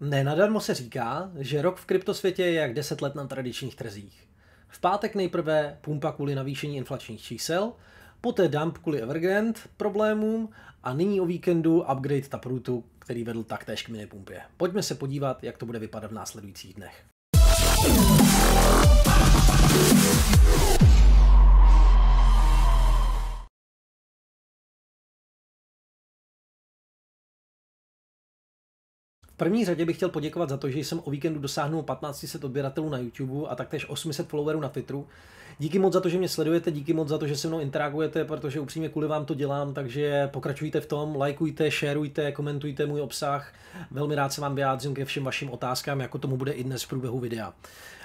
Nenadarmo se říká, že rok v kryptosvětě je jak 10 let na tradičních trzích. V pátek nejprve pumpa kvůli navýšení inflačních čísel, poté dump kvůli Evergrande problémům a nyní o víkendu upgrade Taprootu, který vedl taktéž k minipumpě. Pojďme se podívat, jak to bude vypadat v následujících dnech. první řadě bych chtěl poděkovat za to, že jsem o víkendu dosáhnul 1500 odběratelů na YouTube a taktéž 800 followerů na Twitteru. Díky moc za to, že mě sledujete, díky moc za to, že se mnou interagujete, protože upřímně kvůli vám to dělám, takže pokračujte v tom, lajkujte, šerujte, komentujte můj obsah. Velmi rád se vám vyjádřím ke všem vašim otázkám, jako tomu bude i dnes v průběhu videa.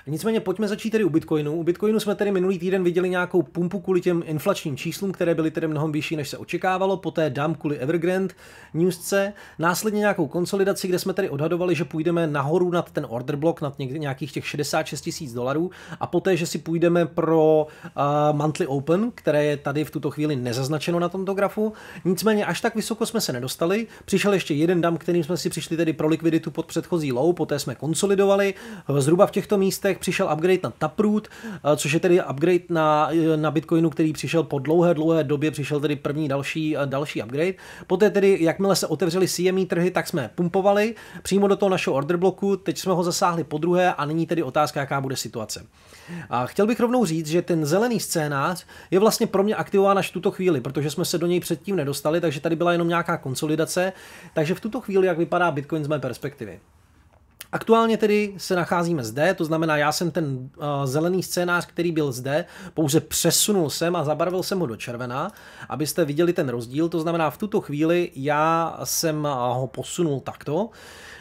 Nicméně pojďme začít tedy u Bitcoinu. U Bitcoinu jsme tedy minulý týden viděli nějakou pumpu kvůli těm inflačním číslům, které byly tedy mnohem vyšší, než se očekávalo, poté dam kvůli Evergrande newsce, následně nějakou konsolidaci, kde jsme tedy odhadovali, že půjdeme nahoru nad ten order block, nad nějakých těch 66 tisíc dolarů a poté, že si půjdeme pro uh, monthly open, které je tady v tuto chvíli nezaznačeno na tomto grafu. Nicméně až tak vysoko jsme se nedostali. Přišel ještě jeden dam, kterým jsme si přišli tedy pro likviditu pod předchozí low, poté jsme konsolidovali zhruba v těchto místech letech přišel upgrade na Taproot, eh, což je tedy upgrade na, eh, na Bitcoinu, který přišel po dlouhé, dlouhé době, přišel tedy první další, eh, další upgrade. Poté tedy, jakmile se otevřely CME trhy, tak jsme pumpovali přímo do toho našeho order bloku, teď jsme ho zasáhli po druhé a nyní tedy otázka, jaká bude situace. A chtěl bych rovnou říct, že ten zelený scénář je vlastně pro mě aktivován až v tuto chvíli, protože jsme se do něj předtím nedostali, takže tady byla jenom nějaká konsolidace. Takže v tuto chvíli, jak vypadá Bitcoin z mé perspektivy? Aktuálně tedy se nacházíme zde, to znamená, já jsem ten uh, zelený scénář, který byl zde, pouze přesunul jsem a zabarvil jsem ho do červená, abyste viděli ten rozdíl. To znamená, v tuto chvíli já jsem uh, ho posunul takto.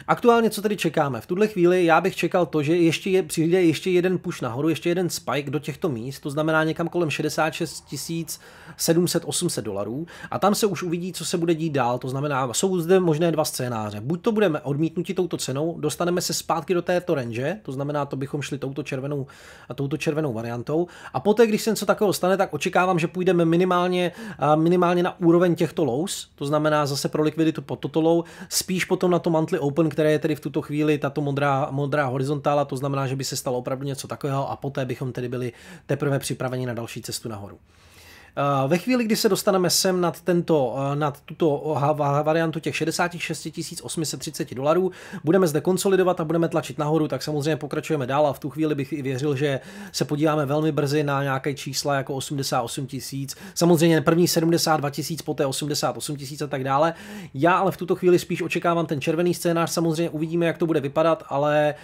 Aktuálně co tedy čekáme? V tuhle chvíli já bych čekal to, že ještě je, přijde ještě jeden push nahoru, ještě jeden spike do těchto míst, to znamená někam kolem 66 700-800 dolarů a tam se už uvidí, co se bude dít dál, to znamená, jsou zde možné dva scénáře. Buď to budeme odmítnutí touto cenou, dostaneme se zpátky do této range, to znamená, to bychom šli touto červenou, touto červenou variantou a poté, když se něco takového stane, tak očekávám, že půjdeme minimálně, minimálně na úroveň těchto lows, to znamená zase pro likviditu pod toto low, spíš potom na to mantly open, které je tedy v tuto chvíli tato modrá, modrá horizontála, to znamená, že by se stalo opravdu něco takového a poté bychom tedy byli teprve připraveni na další cestu nahoru. Eh, ve chvíli, kdy se dostaneme sem nad, tento, eh, nad tuto eh, variantu těch 66 830 dolarů, budeme zde konsolidovat a budeme tlačit nahoru, tak samozřejmě pokračujeme dál a v tu chvíli bych i věřil, že se podíváme velmi brzy na nějaké čísla jako 88 tisíc, samozřejmě první 72 tisíc, poté 88 tisíc a tak dále. Já ale v tuto chvíli spíš očekávám ten červený scénář, samozřejmě uvidíme, jak to bude vypadat, ale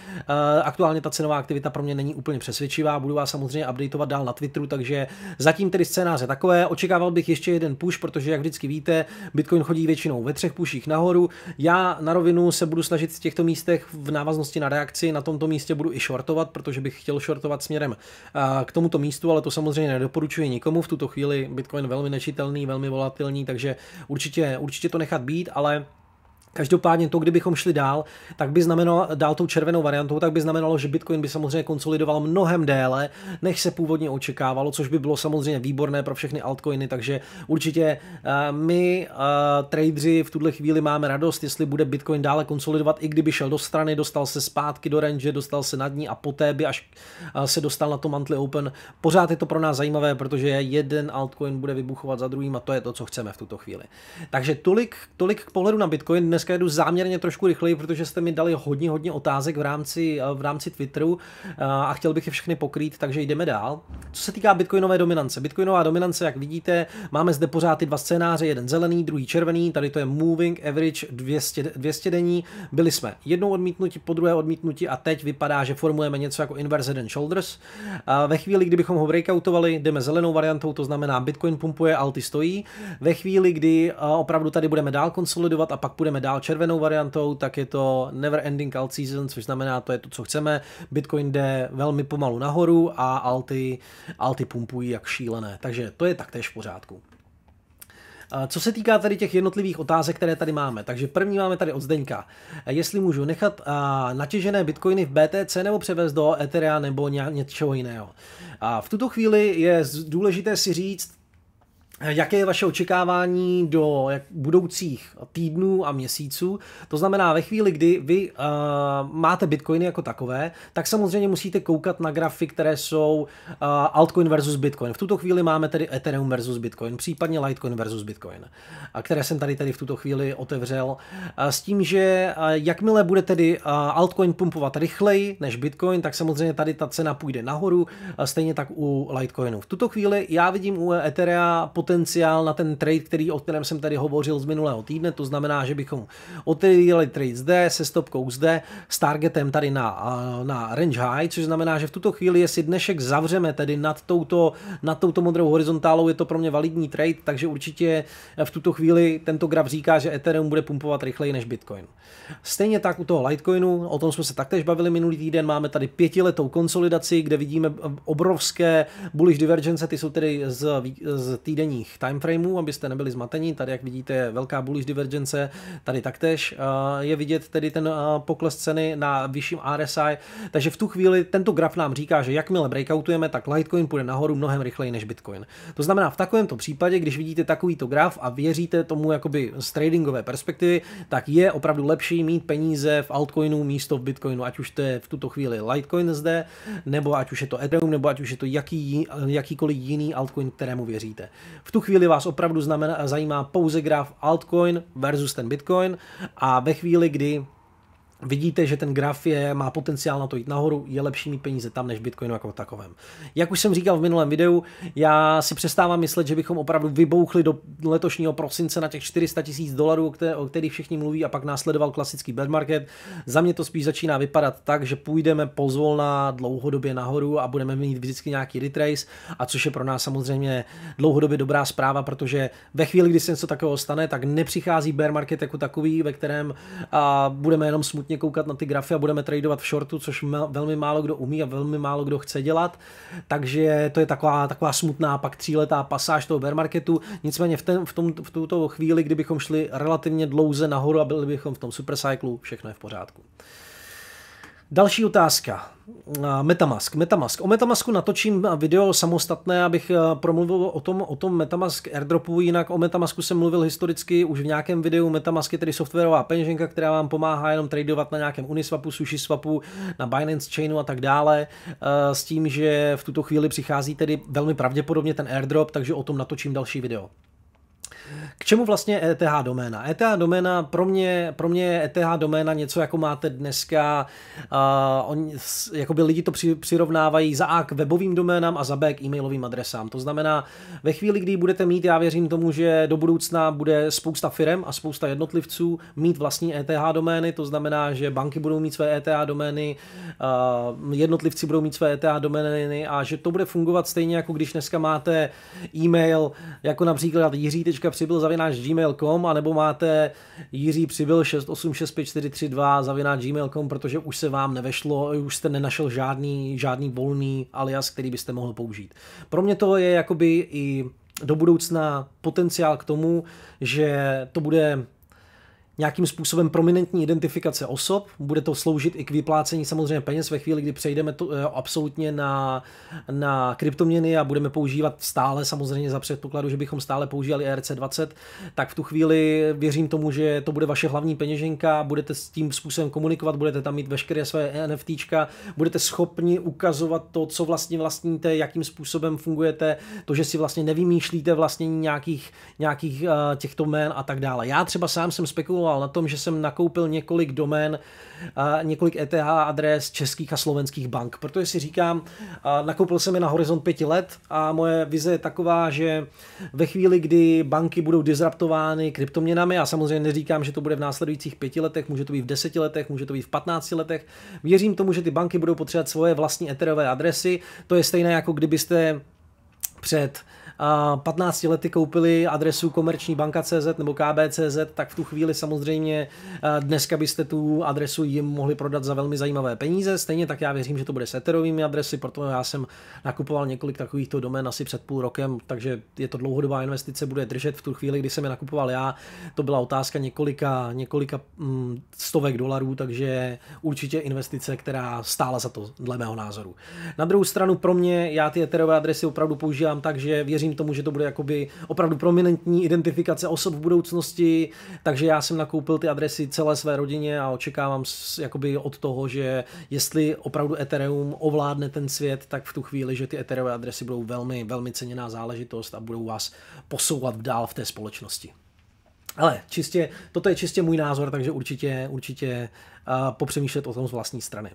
aktuálně ta cenová aktivita pro mě není úplně přesvědčivá, budu vás samozřejmě updateovat dál na Twitteru, takže zatím tedy scénáře tak takové. Očekával bych ještě jeden push, protože jak vždycky víte, Bitcoin chodí většinou ve třech puších nahoru. Já na rovinu se budu snažit v těchto místech v návaznosti na reakci na tomto místě budu i shortovat, protože bych chtěl shortovat směrem eh, k tomuto místu, ale to samozřejmě nedoporučuji nikomu. V tuto chvíli Bitcoin velmi nečitelný, velmi volatilní, takže určitě, určitě to nechat být, ale Každopádně to, kdybychom šli dál, tak by znamenalo, dál tou červenou variantou, tak by znamenalo, že Bitcoin by samozřejmě konsolidoval mnohem déle, než se původně očekávalo, což by bylo samozřejmě výborné pro všechny altcoiny, takže určitě eh, my, eh, tradeři, v tuhle chvíli máme radost, jestli bude Bitcoin dále konsolidovat, i kdyby šel do strany, dostal se zpátky do range, dostal se nad ní a poté by až eh, se dostal na to mantle open. Pořád je to pro nás zajímavé, protože jeden altcoin bude vybuchovat za druhým a to je to, co chceme v tuto chvíli. Takže tolik, tolik k pohledu na Bitcoin. Dnes dneska jedu záměrně trošku rychleji, protože jste mi dali hodně, hodně otázek v rámci, eh, v rámci Twitteru eh, a chtěl bych je všechny pokrýt, takže jdeme dál. Co se týká bitcoinové dominance. Bitcoinová dominance, jak vidíte, máme zde pořád ty dva scénáře, jeden zelený, druhý červený, tady to je moving average 200, 200 denní. Byli jsme jednou odmítnutí, po druhé odmítnutí a teď vypadá, že formujeme něco jako inverse and shoulders. Eh, ve chvíli, kdybychom ho breakoutovali, jdeme zelenou variantou, to znamená Bitcoin pumpuje, alty stojí. Ve chvíli, kdy opravdu tady budeme dál konsolidovat a pak budeme dál dál červenou variantou, tak je to Never Ending Alt Season, což znamená, to je to, co chceme. Bitcoin jde velmi pomalu nahoru a alty, alty pumpují jak šílené. Takže to je taktéž v pořádku. Co se týká tady těch jednotlivých otázek, které tady máme, takže první máme tady od Zdeňka. Jestli můžu nechat a, natěžené bitcoiny v BTC nebo převést do Ethereum nebo něčeho jiného. A v tuto chvíli je důležité si říct, Eh, jaké je vaše očekávání do budoucích týdnů a měsíců? To znamená, ve chvíli, kdy vy uh, máte bitcoiny jako takové, tak samozřejmě musíte koukat na grafy, které jsou uh, altcoin versus bitcoin. V tuto chvíli máme tedy Ethereum versus bitcoin, případně Litecoin versus bitcoin, a které jsem tady tady v tuto chvíli otevřel. Uh, s tím, že uh, jakmile bude tedy uh, altcoin pumpovat rychleji než bitcoin, tak samozřejmě tady ta cena půjde nahoru, uh, stejně tak u Litecoinu. V tuto chvíli já vidím u Ethereum potenciál na ten trade, který, o kterém jsem tady hovořil z minulého týdne, to znamená, že bychom otevírali trade zde, se stopkou zde, s targetem tady na, na range high, což znamená, že v tuto chvíli, jestli dnešek zavřeme tedy nad touto, nad touto modrou horizontálou, je to pro mě validní trade, takže určitě v tuto chvíli tento graf říká, že Ethereum bude pumpovat rychleji než Bitcoin. Stejně tak u toho Litecoinu, o tom jsme se taktéž bavili minulý týden, máme tady pětiletou konsolidaci, kde vidíme obrovské bullish divergence, ty jsou tedy z, z týdenní denních timeframeů, abyste nebyli zmatení. Tady, jak vidíte, je velká bullish divergence, tady taktéž eh, je vidět tedy ten eh, pokles ceny na vyšším RSI, takže v tu chvíli tento graf nám říká, že jakmile breakoutujeme, tak Litecoin půjde nahoru mnohem rychleji než Bitcoin. To znamená, v takovémto případě, když vidíte takovýto graf a věříte tomu jakoby z tradingové perspektivy, tak je opravdu lepší mít peníze v altcoinu místo v Bitcoinu, ať už to je v tuto chvíli Litecoin zde, nebo ať už je to Ethereum, nebo ať už je to jaký, jakýkoliv jiný altcoin, kterému věříte. V tu chvíli vás opravdu znamená, zajímá pouze graf altcoin versus ten bitcoin a ve chvíli, kdy vidíte, že ten graf je, má potenciál na to jít nahoru, je lepší mít peníze tam než Bitcoinu jako takovém. Jak už jsem říkal v minulém videu, já si přestávám myslet, že bychom opravdu vybouchli do letošního prosince na těch 400 tisíc dolarů, o kterých všichni mluví a pak následoval klasický bear market. Za mě to spíš začíná vypadat tak, že půjdeme pozvolna dlouhodobě nahoru a budeme mít vždycky nějaký retrace, a což je pro nás samozřejmě dlouhodobě dobrá zpráva, protože ve chvíli, kdy se něco takového stane, tak nepřichází bear market jako takový, ve kterém a, budeme jenom smutně nutně koukat na ty grafy a budeme tradovat v shortu, což velmi málo kdo umí a velmi málo kdo chce dělat. Takže to je taková, taková smutná pak tříletá pasáž toho bear marketu. Nicméně v, ten, v, tom, v tuto chvíli, kdybychom šli relativně dlouze nahoru a byli bychom v tom supercyklu, všechno je v pořádku. Další otázka. Metamask. Metamask. O Metamasku natočím video samostatné, abych e, promluvil o tom, o tom Metamask airdropu, jinak o Metamasku jsem mluvil historicky už v nějakém videu. Metamask je tedy softwarová peněženka, která vám pomáhá jenom tradovat na nějakém Uniswapu, SushiSwapu, na Binance Chainu a tak dále, e, s tím, že v tuto chvíli přichází tedy velmi pravděpodobně ten airdrop, takže o tom natočím další video. K čemu vlastně ETH doména? ETH doména, pro mě, pro mě je ETH doména něco, jako máte dneska, uh, on, jakoby lidi to při, přirovnávají za A k webovým doménám a za B k e-mailovým adresám. To znamená, ve chvíli, kdy budete mít, já věřím tomu, že do budoucna bude spousta firm a spousta jednotlivců mít vlastní ETH domény, to znamená, že banky budou mít své ETH domény, uh, jednotlivci budou mít své ETH domény a že to bude fungovat stejně, jako když dneska máte e-mail, jako například jiří.přibyl zavináč gmail.com, anebo máte Jiří Přibyl 6865432 zavináč gmail.com, protože už se vám nevešlo, už jste nenašel žádný, žádný volný alias, který byste mohl použít. Pro mě to je jakoby i do budoucna potenciál k tomu, že to bude nějakým způsobem prominentní identifikace osob, bude to sloužit i k vyplácení samozřejmě peněz ve chvíli, kdy přejdeme to, eh, absolutně na, na kryptoměny a budeme používat stále samozřejmě za předpokladu, že bychom stále používali ERC20, tak v tu chvíli věřím tomu, že to bude vaše hlavní peněženka, budete s tím způsobem komunikovat, budete tam mít veškeré své NFTčka, budete schopni ukazovat to, co vlastně vlastníte, jakým způsobem fungujete, to, že si vlastně nevymýšlíte vlastnění nějakých, nějakých eh, těchto jmén a tak dále. Já třeba sám jsem spekuloval vydělal na tom, že jsem nakoupil několik domén, a několik ETH adres českých a slovenských bank, protože si říkám, nakoupil jsem je na horizont pěti let a moje vize je taková, že ve chvíli, kdy banky budou disruptovány kryptoměnami, a samozřejmě neříkám, že to bude v následujících pěti letech, může to být v deseti letech, může to být v patnácti letech, věřím tomu, že ty banky budou potřebovat svoje vlastní eterové adresy, to je stejné jako kdybyste před 15 lety koupili adresu komerční banka CZ nebo kb.cz, tak v tu chvíli samozřejmě eh, dneska byste tu adresu jim mohli prodat za velmi zajímavé peníze. Stejně tak já věřím, že to bude s adresy, protože já jsem nakupoval několik takovýchto domén asi před půl rokem, takže je to dlouhodobá investice, bude držet v tu chvíli, kdy jsem je nakupoval já. To byla otázka několika, několika mm, stovek dolarů, takže určitě investice, která stála za to, dle mého názoru. Na druhou stranu pro mě, já ty eterové adresy opravdu používám tak, že věřím věřím tomu, že to bude jakoby opravdu prominentní identifikace osob v budoucnosti, takže já jsem nakoupil ty adresy celé své rodině a očekávám jakoby od toho, že jestli opravdu Ethereum ovládne ten svět, tak v tu chvíli, že ty Ethereum adresy budou velmi, velmi ceněná záležitost a budou vás posouvat dál v té společnosti. Ale čistě, toto je čistě můj názor, takže určitě, určitě popřemýšlet o tom z vlastní strany.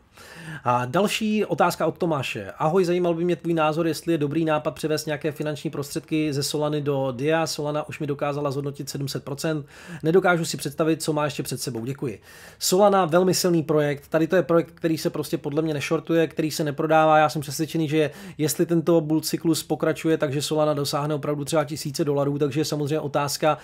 A další otázka od Tomáše. Ahoj, zajímal by mě tvůj názor, jestli je dobrý nápad převést nějaké finanční prostředky ze Solany do DIA. Solana už mi dokázala zhodnotit 700%. Nedokážu si představit, co má ještě před sebou. Děkuji. Solana, velmi silný projekt. Tady to je projekt, který se prostě podle mě nešortuje, který se neprodává. Já jsem přesvědčený, že jestli tento bull cyklus pokračuje, takže Solana dosáhne opravdu třeba tisíce dolarů, takže je samozřejmě otázka,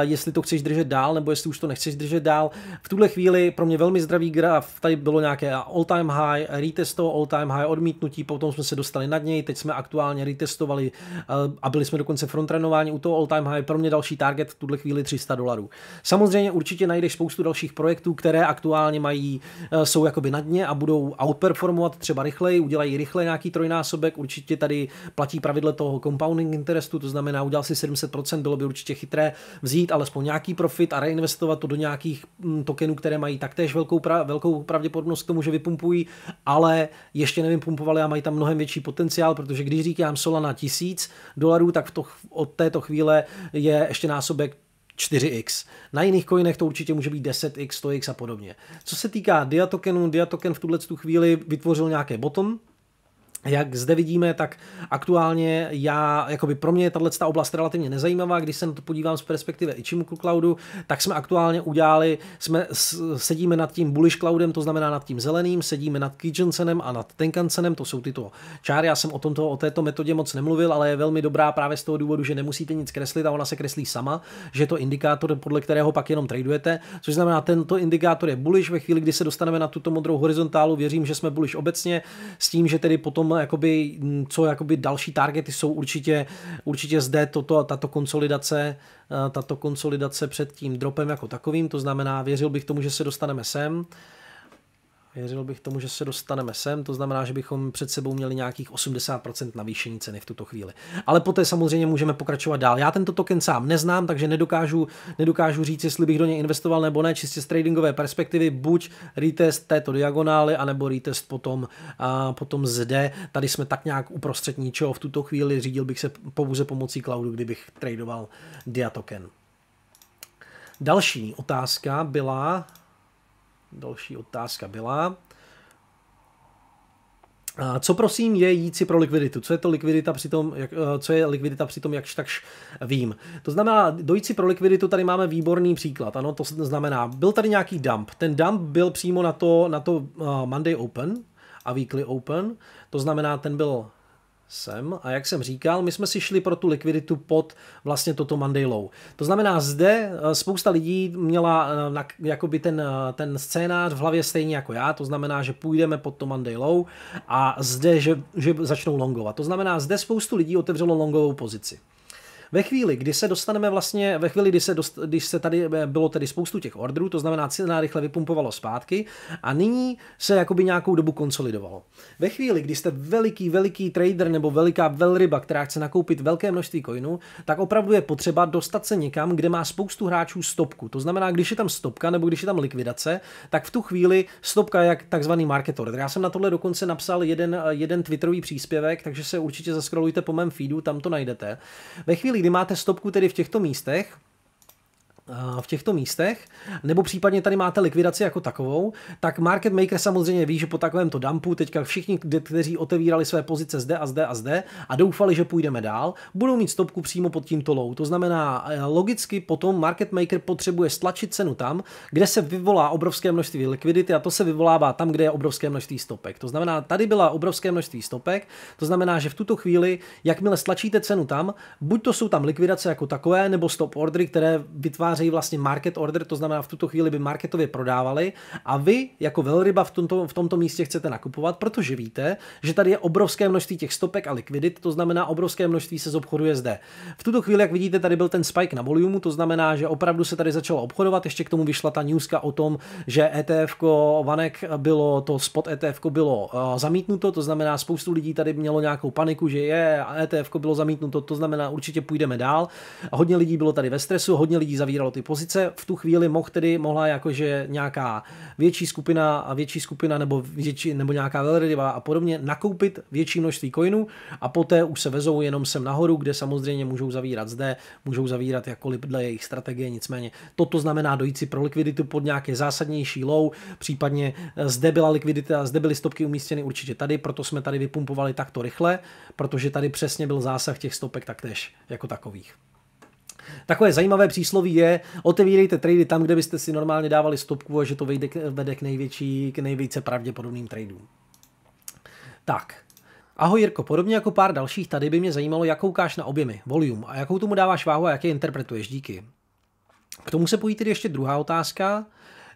jestli to chceš držet dál, nebo jestli už to nechceš držet dál. V tuhle chvíli pro mě velmi velmi zdravý graf, tady bylo nějaké all time high, retesto, all time high, odmítnutí, potom jsme se dostali nad něj, teď jsme aktuálně retestovali eh, a byli jsme dokonce frontrenováni u toho all time high, pro mě další target v tuhle chvíli 300 dolarů. Samozřejmě určitě najdeš spoustu dalších projektů, které aktuálně mají, eh, jsou jakoby na dně a budou outperformovat třeba rychleji, udělají rychle nějaký trojnásobek, určitě tady platí pravidlo toho compounding interestu, to znamená udělal si 70%, bylo by určitě chytré vzít alespoň nějaký profit a reinvestovat to do nějakých hm, tokenů, které mají taktéž velký velkou, pra, velkou pravděpodobnost k tomu, že vypumpují, ale ještě nevím, pumpovali a mají tam mnohem větší potenciál, protože když říkám sola na 1000 dolarů, tak v to, od této chvíle je ještě násobek 4x. Na jiných coinech to určitě může být 10x, 100x a podobně. Co se týká Dia diatoken Dia token v tuhle chvíli vytvořil nějaké bottom, jak zde vidíme, tak aktuálně já, jakoby pro mě je tahle oblast relativně nezajímavá, když se na to podívám z perspektivy Ichimoku Cloudu, tak jsme aktuálně udělali, jsme, sedíme nad tím Bullish Cloudem, to znamená nad tím zeleným, sedíme nad Kijensenem a nad Tenkansenem, to jsou tyto čáry, já jsem o, tomto, o této metodě moc nemluvil, ale je velmi dobrá právě z toho důvodu, že nemusíte nic kreslit a ona se kreslí sama, že je to indikátor, podle kterého pak jenom tradujete, což znamená, tento indikátor je bullish ve chvíli, kdy se dostaneme na tuto modrou horizontálu, věřím, že jsme bullish obecně, s tím, že tedy potom jakoby, mm, co jakoby další targety jsou určitě, určitě zde toto, tato konsolidace, eh, tato konsolidace před tím dropem jako takovým, to znamená, věřil bych tomu, že se dostaneme sem, Věřil bych tomu, že se dostaneme sem, to znamená, že bychom před sebou měli nějakých 80% navýšení ceny v tuto chvíli. Ale poté samozřejmě můžeme pokračovat dál. Já tento token sám neznám, takže nedokážu, nedokážu říct, jestli bych do něj investoval nebo ne, čistě z tradingové perspektivy, buď retest této diagonály, anebo retest potom, a potom zde. Tady jsme tak nějak uprostřed ničeho v tuto chvíli, řídil bych se pouze pomocí cloudu, kdybych tradoval dia token. Další otázka byla, další otázka byla. A co prosím je jít si pro likviditu? Co je to likvidita při tom, jak, eh, co je likvidita při tom, jakž takž vím. To znamená, dojít si pro likviditu, tady máme výborný příklad. Ano, to znamená, byl tady nějaký dump. Ten dump byl přímo na to, na to eh, Monday Open a Weekly Open. To znamená, ten byl sem. A jak jsem říkal, my jsme si šli pro tu likviditu pod vlastně toto Monday Low. To znamená, zde eh, spousta lidí měla eh, jakoby ten, eh, ten scénář v hlavě stejně jako já, to znamená, že půjdeme pod to Monday Low a zde, že, že začnou longovat. To znamená, zde spoustu lidí otevřelo longovou pozici. Ve chvíli, kdy se dostaneme vlastně, ve chvíli, kdy se, dost, když se tady eh, bylo tedy spoustu těch orderů, to znamená cena rychle vypumpovalo zpátky a nyní se jakoby nějakou dobu konsolidovalo. Ve chvíli, kdy jste veliký, veliký trader nebo veliká velryba, která chce nakoupit velké množství coinů, tak opravdu je potřeba dostat se někam, kde má spoustu hráčů stopku. To znamená, když je tam stopka nebo když je tam likvidace, tak v tu chvíli stopka je jak takzvaný market order. Já jsem na tohle dokonce napsal jeden, eh, jeden twitterový příspěvek, takže se určitě zaskrolujte po mém feedu, tam to najdete. Ve chvíli, kdy máte stopku tedy v těchto místech, Eh, v těchto místech, nebo případně tady máte likvidaci jako takovou, tak market maker samozřejmě ví, že po takovémto dumpu teďka všichni, kteří otevírali své pozice zde a zde a zde a doufali, že půjdeme dál, budou mít stopku přímo pod tímto low. To znamená, eh, logicky potom market maker potřebuje stlačit cenu tam, kde se vyvolá obrovské množství likvidity a to se vyvolává tam, kde je obrovské množství stopek. To znamená, tady byla obrovské množství stopek, to znamená, že v tuto chvíli, jakmile stlačíte cenu tam, buď to jsou tam likvidace jako takové, nebo stop ordery, které vytváří vytvářejí vlastně market order, to znamená v tuto chvíli by marketově prodávali a vy jako velryba v tomto, v tomto místě chcete nakupovat, protože víte, že tady je obrovské množství těch stopek a likvidit, to znamená obrovské množství se zobchoduje zde. V tuto chvíli, jak vidíte, tady byl ten spike na volumu, to znamená, že opravdu se tady začalo obchodovat, ještě k tomu vyšla ta newska o tom, že ETF Vanek bylo, to spot ETF bylo eh, zamítnuto, to znamená spoustu lidí tady mělo nějakou paniku, že je, ETF bylo zamítnuto, to znamená určitě půjdeme dál. Hodně lidí bylo tady ve stresu, hodně lidí zavíralo vybíralo ty pozice. V tu chvíli mohl tedy, mohla jakože nějaká větší skupina a větší skupina nebo, větší, nebo nějaká velryba a podobně nakoupit větší množství coinů a poté už se vezou jenom sem nahoru, kde samozřejmě můžou zavírat zde, můžou zavírat jakkoliv dle jejich strategie, nicméně toto znamená dojít si pro likviditu pod nějaké zásadnější low, případně eh, zde byla likvidita, zde byly stopky umístěny určitě tady, proto jsme tady vypumpovali takto rychle, protože tady přesně byl zásah těch stopek taktéž jako takových. Takové zajímavé přísloví je, otevírejte trady tam, kde byste si normálně dávali stopku a že to vejde k, vede k, největší, k nejvíce pravděpodobným tradům. Tak, Ahoj Jirko, podobně jako pár dalších tady by mě zajímalo, jakou koukáš na objemy, volume a jakou tomu dáváš váhu a jak je interpretuješ, díky. K tomu se pojí tedy ještě druhá otázka.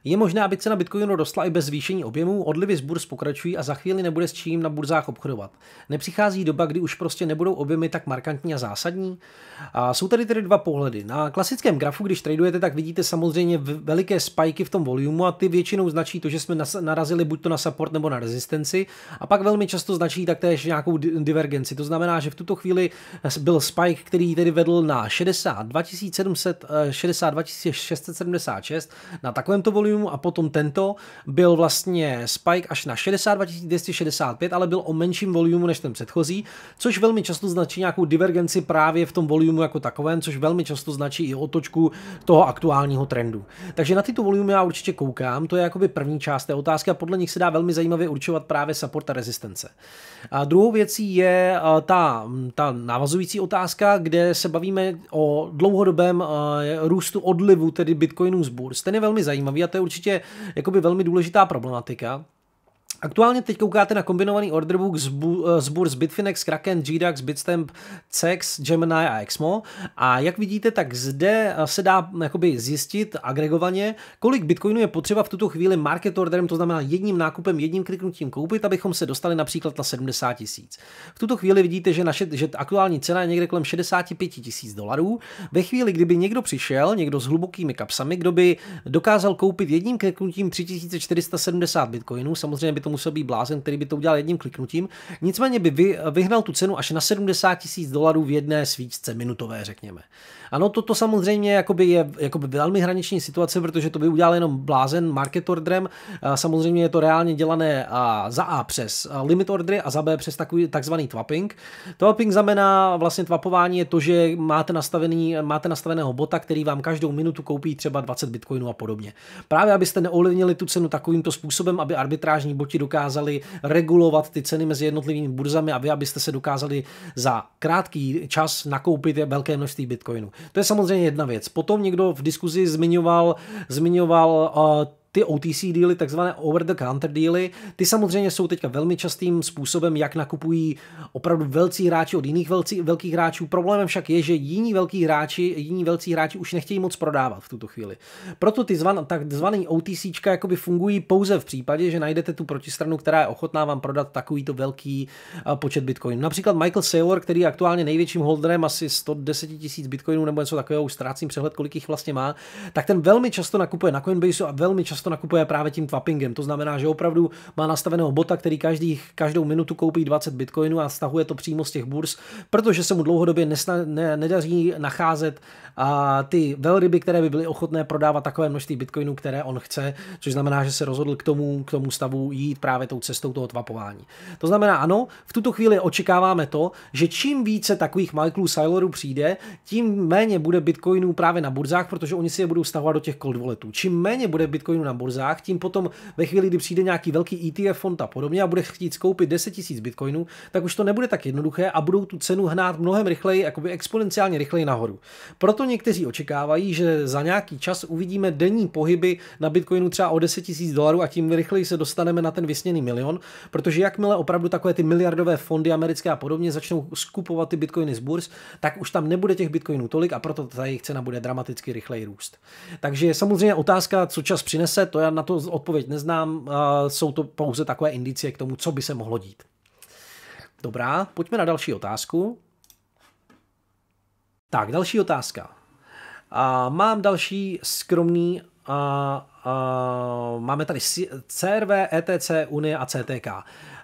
Je možné, aby cena Bitcoinu rostla i bez zvýšení objemů, odlivy z burz pokračují a za chvíli nebude s čím na burzách obchodovat. Nepřichází doba, kdy už prostě nebudou objemy tak markantní a zásadní. A jsou tady tedy dva pohledy. Na klasickém grafu, když tradujete, tak vidíte samozřejmě veliké spajky v tom volumu a ty většinou značí to, že jsme narazili buď to na support nebo na rezistenci a pak velmi často značí taktéž nějakou divergenci. To znamená, že v tuto chvíli byl spike, který tedy vedl na 62 2700 62 676 na takovémto volumu premium a potom tento byl vlastně spike až na 62 265, ale byl o menším volumu než ten předchozí, což velmi často značí nějakou divergenci právě v tom volumu jako takovém, což velmi často značí i otočku toho aktuálního trendu. Takže na tyto volumy já určitě koukám, to je jakoby první část té otázky a podle nich se dá velmi zajímavě určovat právě support a rezistence. A druhou věcí je ta, ta navazující otázka, kde se bavíme o dlouhodobém růstu odlivu tedy bitcoinů z burz. Ten je velmi zajímavý a to je určitě jakoby velmi důležitá problematika. Aktuálně teď koukáte na kombinovaný orderbook z, eh, burs z Bitfinex, Kraken, GDAX, Bitstamp, CEX, Gemini a Exmo. A jak vidíte, tak zde eh, se dá mm, jakoby zjistit agregovaně, kolik bitcoinu je potřeba v tuto chvíli market orderem, to znamená jedním nákupem, jedním kliknutím koupit, abychom se dostali například na 70 tisíc. V tuto chvíli vidíte, že, naše, že aktuální cena je někde kolem 65 tisíc dolarů. Ve chvíli, kdyby někdo přišel, někdo s hlubokými kapsami, kdo by dokázal koupit jedním kliknutím 3470 bitcoinů, samozřejmě by to musel být blázen, který by to udělal jedním kliknutím. Nicméně by vyhnal tu cenu až na 70 tisíc dolarů v jedné svíčce minutové, řekněme. Ano, toto samozřejmě jakoby je jakoby velmi hraniční situace, protože to by udělal jenom blázen market orderem. Samozřejmě je to reálně dělané za A přes limit ordery a za B přes takový takzvaný twapping. Twapping znamená vlastně twapování je to, že máte, nastavený, máte nastaveného bota, který vám každou minutu koupí třeba 20 bitcoinů a podobně. Právě abyste neovlivnili tu cenu takovýmto způsobem, aby arbitrážní boti dokázali regulovat ty ceny mezi jednotlivými burzami a vy, abyste se dokázali za krátký čas nakoupit velké množství bitcoinů. To je samozřejmě jedna věc. Potom někdo v diskuzi zmiňoval, zmiňoval uh, ty OTC díly, takzvané over the counter díly, ty samozřejmě jsou teďka velmi častým způsobem, jak nakupují opravdu velcí hráči od jiných velcí, velkých hráčů. Problémem však je, že jiní velcí hráči, jiní velcí hráči už nechtějí moc prodávat v tuto chvíli. Proto ty zvan, takzvané OTC jakoby fungují pouze v případě, že najdete tu protistranu, která je ochotná vám prodat takovýto velký eh, počet bitcoinů. Například Michael Saylor, který je aktuálně největším holderem asi 110 tisíc bitcoinů nebo něco takového, už ztrácím přehled, kolik jich vlastně má, tak ten velmi často nakupuje na Coinbase a velmi často často nakupuje právě tím twappingem. To znamená, že opravdu má nastaveného bota, který každý, každou minutu koupí 20 bitcoinů a stahuje to přímo z těch burz, protože se mu dlouhodobě nesna, ne, nedaří nacházet a, ty velryby, které by byly ochotné prodávat takové množství bitcoinů, které on chce, což znamená, že se rozhodl k tomu, k tomu stavu jít právě tou cestou toho tvapování. To znamená, ano, v tuto chvíli očekáváme to, že čím více takových Michaelů Sailorů přijde, tím méně bude bitcoinů právě na burzách, protože oni si je budou stahovat do těch cold walletů. Čím méně bude bitcoinů na burzách, tím potom ve chvíli, kdy přijde nějaký velký ETF fond a podobně a bude chtít skoupit 10 000 bitcoinů, tak už to nebude tak jednoduché a budou tu cenu hnát mnohem rychleji, jakoby exponenciálně rychleji nahoru. Proto někteří očekávají, že za nějaký čas uvidíme denní pohyby na bitcoinu třeba o 10 000 dolarů a tím rychleji se dostaneme na ten vysněný milion, protože jakmile opravdu takové ty miliardové fondy americké a podobně začnou skupovat ty bitcoiny z burz, tak už tam nebude těch bitcoinů tolik a proto ta jejich cena bude dramaticky rychleji růst. Takže je samozřejmě otázka, co čas přinese se, to já na to odpověď neznám, jsou to pouze takové indicie k tomu, co by se mohlo dít. Dobrá, pojďme na další otázku. Tak, další otázka. A mám další skromný a, a máme tady CRV, ETC, Unie a CTK.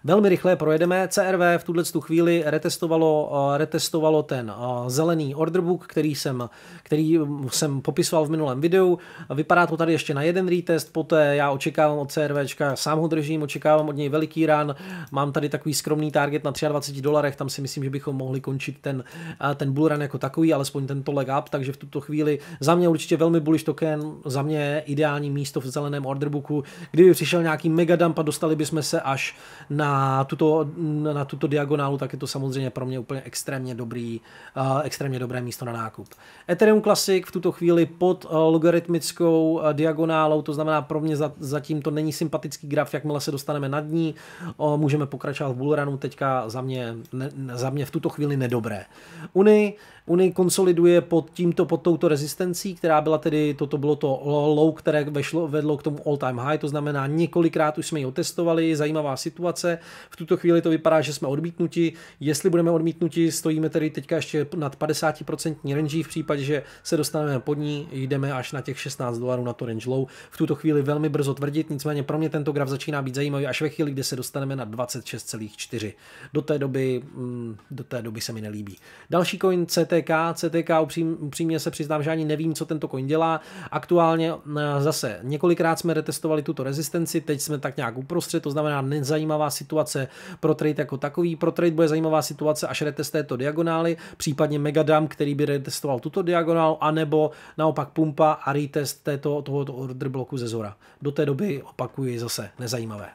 Velmi rychle projedeme. CRV v tuhle chvíli retestovalo, eh, retestovalo ten eh, zelený orderbook, který jsem, který jsem popisoval v minulém videu. Vypadá to tady ještě na jeden retest, poté já očekávám od CRVčka, sám ho držím, očekávám od něj veliký run, mám tady takový skromný target na 23 dolarech, tam si myslím, že bychom mohli končit ten, eh, ten bull run jako takový, alespoň tento leg up, takže v tuto chvíli za mě určitě velmi bullish token, za mě ideální místo v zeleném orderbooku. Kdyby přišel nějaký mega dump a dostali bychom se až na tuto, na tuto diagonálu, tak je to samozřejmě pro mě úplně extrémně dobrý, uh, extrémně dobré místo na nákup. Ethereum Classic v tuto chvíli pod uh, logaritmickou uh, diagonálou, to znamená pro mě za, zatím to není sympatický graf, jakmile se dostaneme nad ní, uh, můžeme pokračovat v bullrunu, teďka za mě, ne, za mě v tuto chvíli nedobré. Uni, Unii konsoliduje pod tímto, pod touto rezistencí, která byla tedy, toto bylo to low, které vešlo, vedlo k tomu all time high, to znamená několikrát už jsme ji otestovali, zajímavá situace, v tuto chvíli to vypadá, že jsme odmítnuti, jestli budeme odmítnuti, stojíme tedy teďka ještě nad 50% range v případě, že se dostaneme pod ní, jdeme až na těch 16 dolarů na to range low, v tuto chvíli velmi brzo tvrdit, nicméně pro mě tento graf začíná být zajímavý až ve chvíli, kdy se dostaneme na 26,4. Do té doby, mm, do té doby se mi nelíbí. Další coin CT CTK, CTK upřím, upřímně se přiznám, že ani nevím, co tento koň dělá. Aktuálně eh, zase několikrát jsme retestovali tuto rezistenci, teď jsme tak nějak uprostřed, to znamená nezajímavá situace pro trade jako takový. Pro trade bude zajímavá situace, až retest této diagonály, případně Megadam, který by retestoval tuto diagonálu, anebo naopak pumpa a retest této, tohoto order bloku ze zora. Do té doby opakuji zase nezajímavé.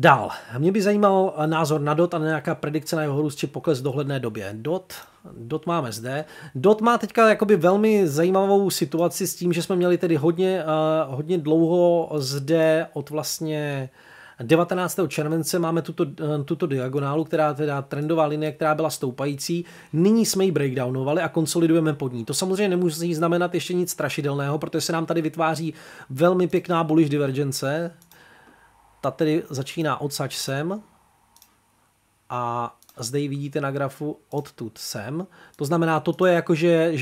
Dál, mě by zajímal eh, názor na DOT a nějaká predikce na jeho růst či pokles v dohledné době. DOT, DOT máme zde. DOT má teďka jakoby velmi zajímavou situaci s tím, že jsme měli tedy hodně, eh, hodně dlouho zde od vlastně 19. července máme tuto, eh, tuto diagonálu, která teda trendová linie, která byla stoupající. Nyní jsme ji breakdownovali a konsolidujeme pod ní. To samozřejmě nemusí znamenat ještě nic strašidelného, protože se nám tady vytváří velmi pěkná bullish divergence, ta tedy začíná odsaď sem a zde ji vidíte na grafu odtud sem. To znamená, toto je jako, že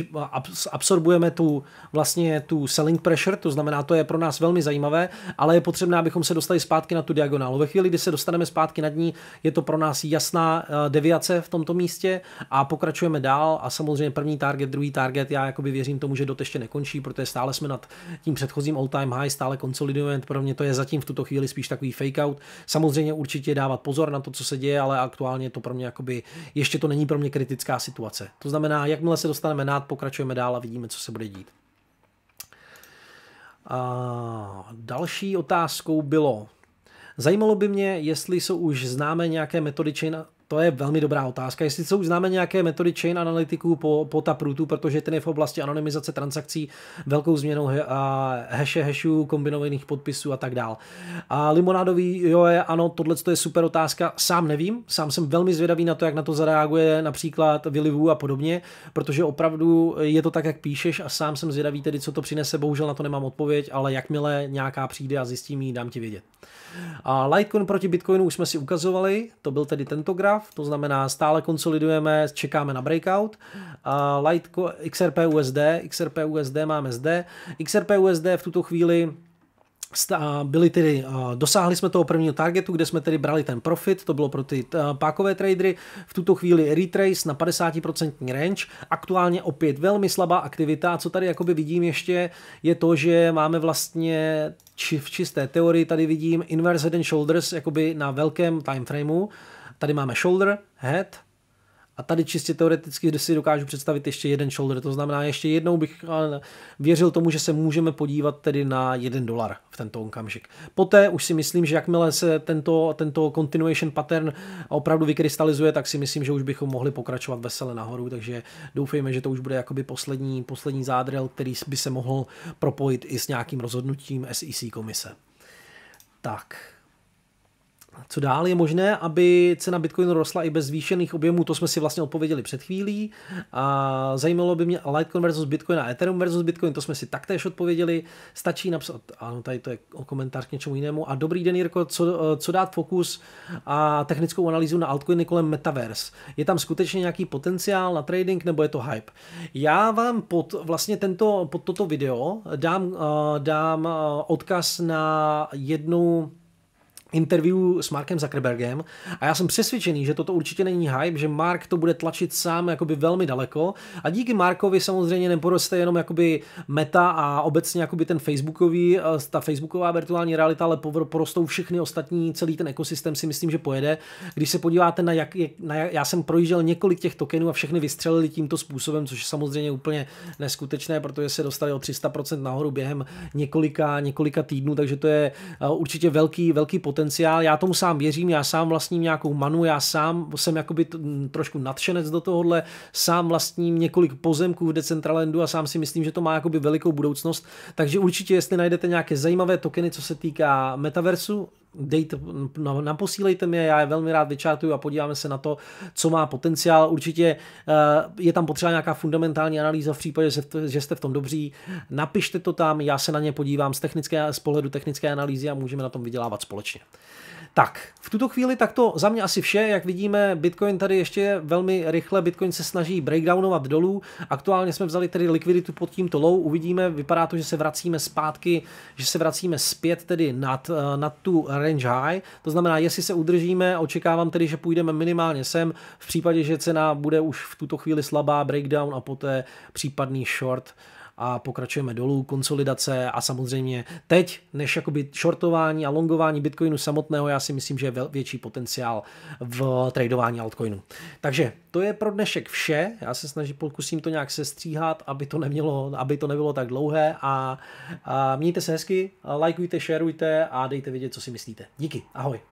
absorbujeme tu vlastně tu selling pressure, to znamená, to je pro nás velmi zajímavé, ale je potřebné, abychom se dostali zpátky na tu diagonálu. Ve chvíli, kdy se dostaneme zpátky nad ní, je to pro nás jasná eh, deviace v tomto místě a pokračujeme dál a samozřejmě první target, druhý target, já jakoby věřím tomu, že dot ještě nekončí, protože stále jsme nad tím předchozím all time high, stále konsolidujeme, pro mě to je zatím v tuto chvíli spíš takový fake out. Samozřejmě určitě dávat pozor na to, co se děje, ale aktuálně to pro mě jakoby, ještě to není pro mě kritická situace. To to znamená, jakmile se dostaneme nad, pokračujeme dál a vidíme, co se bude dít. A další otázkou bylo, zajímalo by mě, jestli jsou už známé nějaké metody to je velmi dobrá otázka. Jestli jsou známe nějaké metody chain analytiků po, po taprutu, protože ten je v oblasti anonymizace transakcí velkou změnou hashe hashů, kombinovaných podpisů a tak dál. A limonádový, jo, je, ano, tohle je super otázka. Sám nevím, sám jsem velmi zvědavý na to, jak na to zareaguje například Vilivu a podobně, protože opravdu je to tak, jak píšeš a sám jsem zvědavý tedy, co to přinese. Bohužel na to nemám odpověď, ale jakmile nějaká přijde a zjistím ji, dám ti vědět. A Litecoin proti Bitcoinu už jsme si ukazovali, to byl tedy tento graf stav, to znamená stále konsolidujeme, čekáme na breakout. Uh, Liteco, XRP USD, XRP USD máme zde. XRP USD v tuto chvíli byli tedy, dosáhli jsme toho prvního targetu, kde jsme tedy brali ten profit, to bylo pro ty pákové tradery, v tuto chvíli retrace na 50% range, aktuálně opět velmi slabá aktivita a co tady jakoby vidím ještě je to, že máme vlastně či v čisté teorii tady vidím inverse head and shoulders jakoby na velkém time frameu Tady máme shoulder, head, a tady čistě teoreticky si dokážu představit ještě jeden shoulder, to znamená ještě jednou bych eh, věřil tomu, že se můžeme podívat tedy na jeden dolar v tento okamžik. Poté už si myslím, že jakmile se tento, tento continuation pattern opravdu vykrystalizuje, tak si myslím, že už bychom mohli pokračovat vesele nahoru, takže doufejme, že to už bude jakoby poslední, poslední zádrel, který by se mohl propojit i s nějakým rozhodnutím SEC komise. Tak, co dál je možné, aby cena Bitcoinu rostla i bez zvýšených objemů, to jsme si vlastně odpověděli před chvílí. A zajímalo by mě Litecoin versus Bitcoin a Ethereum versus Bitcoin, to jsme si taktéž odpověděli. Stačí napsat, ano, tady to je komentář k něčemu jinému. A dobrý den, Jirko, co, co dát fokus a technickou analýzu na altcoiny kolem Metaverse? Je tam skutečně nějaký potenciál na trading nebo je to hype? Já vám pod vlastně tento, pod toto video dám, eh, dám eh, odkaz na jednu interview s Markem Zuckerbergem a já jsem přesvědčený, že toto určitě není hype, že Mark to bude tlačit sám jakoby velmi daleko a díky Markovi samozřejmě neporoste jenom jakoby meta a obecně jakoby ten facebookový, eh, ta facebooková virtuální realita, ale porostou všechny ostatní, celý ten ekosystém si myslím, že pojede. Když se podíváte na jak, na jak já jsem projížděl několik těch tokenů a všechny vystřelili tímto způsobem, což je samozřejmě úplně neskutečné, protože se dostali o 300% nahoru během několika, několika týdnů, takže to je eh, určitě velký, velký potenciál potenciál, já tomu sám věřím, já sám vlastním nějakou manu, já sám jsem jakoby t- trošku nadšenec do tohohle, sám vlastním několik pozemků v Decentralandu a sám si myslím, že to má jakoby velikou budoucnost, takže určitě jestli najdete nějaké zajímavé tokeny, co se týká metaversu, dejte, naposílejte posílejte mi, já je velmi rád vyčátuju a podíváme se na to, co má potenciál. Určitě eh, je tam potřeba nějaká fundamentální analýza v případě, že jste v tom dobří. Napište to tam, já se na ně podívám z, technické, z pohledu technické analýzy a můžeme na tom vydělávat společně. Tak, v tuto chvíli tak to za mě asi vše. Jak vidíme, Bitcoin tady ještě je velmi rychle. Bitcoin se snaží breakdownovat dolů. Aktuálně jsme vzali tedy likviditu pod tímto low. Uvidíme, vypadá to, že se vracíme zpátky, že se vracíme zpět tedy nad, eh, nad tu range high. To znamená, jestli se udržíme, očekávám tedy, že půjdeme minimálně sem. V případě, že cena bude už v tuto chvíli slabá, breakdown a poté případný short a pokračujeme dolů, konsolidace a samozřejmě teď, než jakoby shortování a longování Bitcoinu samotného, já si myslím, že je větší potenciál v tradování altcoinu. Takže to je pro dnešek vše. Já se snažím, pokusím to nějak sestříhat, aby to, nemělo, aby to nebylo tak dlouhé a, a mějte se hezky, lajkujte, šerujte a dejte vědět, co si myslíte. Díky, ahoj.